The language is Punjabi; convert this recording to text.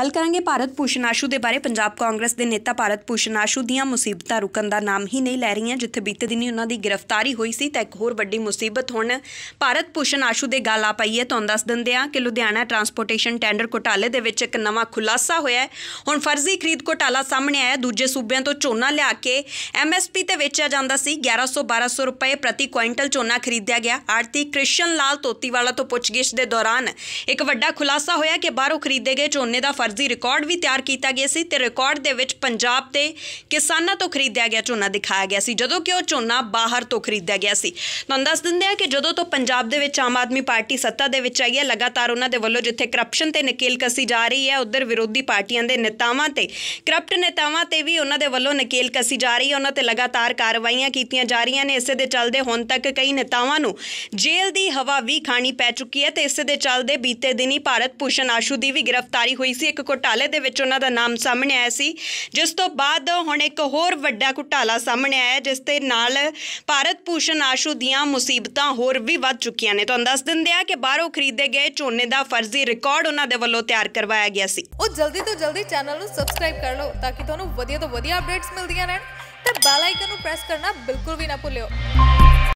ਗੱਲ ਕਰਾਂਗੇ ਭਾਰਤ ਭੂਸ਼ਣ ਆਸ਼ੂ ਦੇ ਬਾਰੇ ਪੰਜਾਬ ਕਾਂਗਰਸ ਦੇ ਨੇਤਾ ਭਾਰਤ ਭੂਸ਼ਣ ਆਸ਼ੂ ਦੀਆਂ ਮੁਸੀਬਤਾਂ ਰੁਕਣ ਦਾ ਨਾਮ ਹੀ ਨਹੀਂ ਲੈ ਰਹੀਆਂ ਜਿੱਥੇ ਬੀਤੇ ਦਿਨੀ ਉਹਨਾਂ ਦੀ ਗ੍ਰਿਫਤਾਰੀ ਹੋਈ ਸੀ ਤਾਂ ਇੱਕ ਹੋਰ ਵੱਡੀ ਮੁਸੀਬਤ ਹੁਣ ਭਾਰਤ ਭੂਸ਼ਣ ਆਸ਼ੂ ਦੇ ਗੱਲ ਆ ਪਈ ਹੈ ਤੁਹਾਨੂੰ ਦੱਸ ਦਿੰਦੇ ਆ ਕਿ ਲੁਧਿਆਣਾ ਟਰਾਂਸਪੋਰਟੇਸ਼ਨ ਟੈਂਡਰ ਘੁਟਾਲੇ ਦੇ ਵਿੱਚ ਇੱਕ ਨਵਾਂ ਖੁਲਾਸਾ ਹੋਇਆ ਹੈ ਹੁਣ ਫਰਜ਼ੀ ਖਰੀਦ ਘੁਟਾਲਾ ਸਾਹਮਣੇ ਆਇਆ ਦੂਜੇ ਸੂਬਿਆਂ ਤੋਂ ਝੋਨਾ ਲਿਆ ਕੇ ਐਮਐਸਪੀ ਤੇ ਵੇਚਿਆ ਜਾਂਦਾ ਸੀ 1100 1200 ਰੁਪਏ ਪ੍ਰਤੀ ਕੁਇੰਟਲ ਝੋਨਾ ਖਰੀਦਿਆ ਗਿਆ ਆਰਤੀ ਕ੍ਰਿਸ਼ਨ ਲਾਲ ਤੋਤੀਵਾਲਾ ਤੋਂ ਪੁੱਛਗਿੱਛ ਦੇ ਦੌਰਾਨ ਇੱਕ ਵੱਡਾ ਖੁਲਾਸਾ ਹੋਇਆ ਕਿ ਬਾਹਰੋਂ ਖਰੀਦੇ ਗਏ ਝੋਨੇ ਦਾ ਫਰਜ਼ੀ ਰਿਕਾਰਡ ਵੀ ਤਿਆਰ ਕੀਤਾ ਗਿਆ ਸੀ ਤੇ ਰਿਕਾਰਡ ਦੇ ਵਿੱਚ ਪੰਜਾਬ ਦੇ ਕਿਸਾਨਾਂ ਤੋਂ ਖਰੀਦਿਆ ਗਿਆ ਝੋਨਾ ਦਿਖਾਇਆ ਗਿਆ ਸੀ ਜਦੋਂ ਕਿ ਉਹ ਝੋਨਾ ਬਾਹਰ ਤੋਂ ਖਰੀਦਿਆ ਗਿਆ ਸੀ ਤੁਹਾਨੂੰ ਦੱਸ ਦਿੰਦੇ ਆ ਕਿ ਜਦੋਂ ਤੋਂ ਪੰਜਾਬ ਦੇ ਵਿੱਚ ਆਮ ਆਦਮੀ ਪਾਰਟੀ ਸੱਤਾ ਦੇ ਵਿੱਚ ਆਈ ਹੈ ਲਗਾਤਾਰ ਉਹਨਾਂ ਦੇ ਵੱਲੋਂ ਜਿੱਥੇ ਕਰਪਸ਼ਨ ਤੇ ਨਕੇਲ ਕਸੀ ਜਾ ਰਹੀ ਹੈ ਉਧਰ ਵਿਰੋਧੀ ਪਾਰਟੀਆਂ ਦੇ ਨੇਤਾਵਾਂ ਤੇ ਕਰਪਟ ਨੇਤਾਵਾਂ ਤੇ ਵੀ ਉਹਨਾਂ ਦੇ ਵੱਲੋਂ ਨਕੇਲ ਕਸੀ ਜਾ ਰਹੀ ਹੈ ਉਹਨਾਂ ਤੇ ਲਗਾਤਾਰ ਕਾਰਵਾਈਆਂ ਕੀਤੀਆਂ ਜਾ ਰਹੀਆਂ ਨੇ ਇਸੇ ਦੇ ਚੱਲਦੇ ਹੁਣ ਤੱਕ ਕਈ ਨੇਤਾਵਾਂ ਨੂੰ ਜੇਲ੍ਹ ਦੀ ਹਵਾ ਵੀ ਖਾਣੀ ਪੈ ਚੁੱਕੀ ਹੈ ਤੇ ਇਸੇ ਦੇ ਚੱਲਦੇ ਬੀਤੇ ਦਿਨੀ ਭਾਰਤ ਭੂਸ਼ਣ ਆਸ਼ੂ ਦੀ ਵੀ ਗ੍ਰਿਫਤਾਰੀ ਹੋਈ ਸੀ ਇੱਕ ਘੁਟਾਲੇ ਦੇ ਵਿੱਚ ਉਹਨਾਂ ਦਾ ਨਾਮ ਸਾਹਮਣੇ ਆਇਆ ਸੀ ਜਿਸ ਤੋਂ ਬਾਅਦ ਹੁਣ ਇੱਕ ਹੋਰ ਵੱਡਾ ਘੁਟਾਲਾ ਸਾਹਮਣੇ ਆਇਆ ਜਿਸ ਤੇ ਨਾਲ ਭਾਰਤ ਭੂਸ਼ਣ ਆਸ਼ੂ ਦੀਆਂ ਮੁਸੀਬਤਾਂ ਹੋਰ ਵੀ ਵੱਧ ਚੁੱਕੀਆਂ ਨੇ ਤੁਹਾਨੂੰ ਦੱਸ ਦਿੰਦੇ ਆ ਕਿ ਬਾਹਰੋਂ ਖਰੀਦੇ ਗਏ ਝੋਨੇ ਦਾ ਫਰਜ਼ੀ ਰਿਕਾਰਡ ਉਹਨਾਂ ਦੇ ਵੱਲੋਂ ਤਿਆਰ ਕਰਵਾਇਆ ਗਿਆ ਸੀ ਉਹ ਜਲਦੀ ਤੋਂ ਜਲਦੀ ਚੈਨਲ ਨੂੰ ਸਬਸਕ੍ਰਾਈਬ ਕਰ ਲਓ ਤਾਂ ਕਿ ਤੁਹਾਨੂੰ ਵਧੀਆ ਤੋਂ ਵਧੀਆ ਅਪਡੇਟਸ ਮਿਲਦੀਆਂ ਰਹਿਣ ਤੇ ਬੈਲ ਆਈਕਨ ਨੂੰ ਪ੍ਰੈਸ ਕਰਨਾ ਬਿਲਕੁਲ ਵੀ ਨਾ ਭੁੱਲਿਓ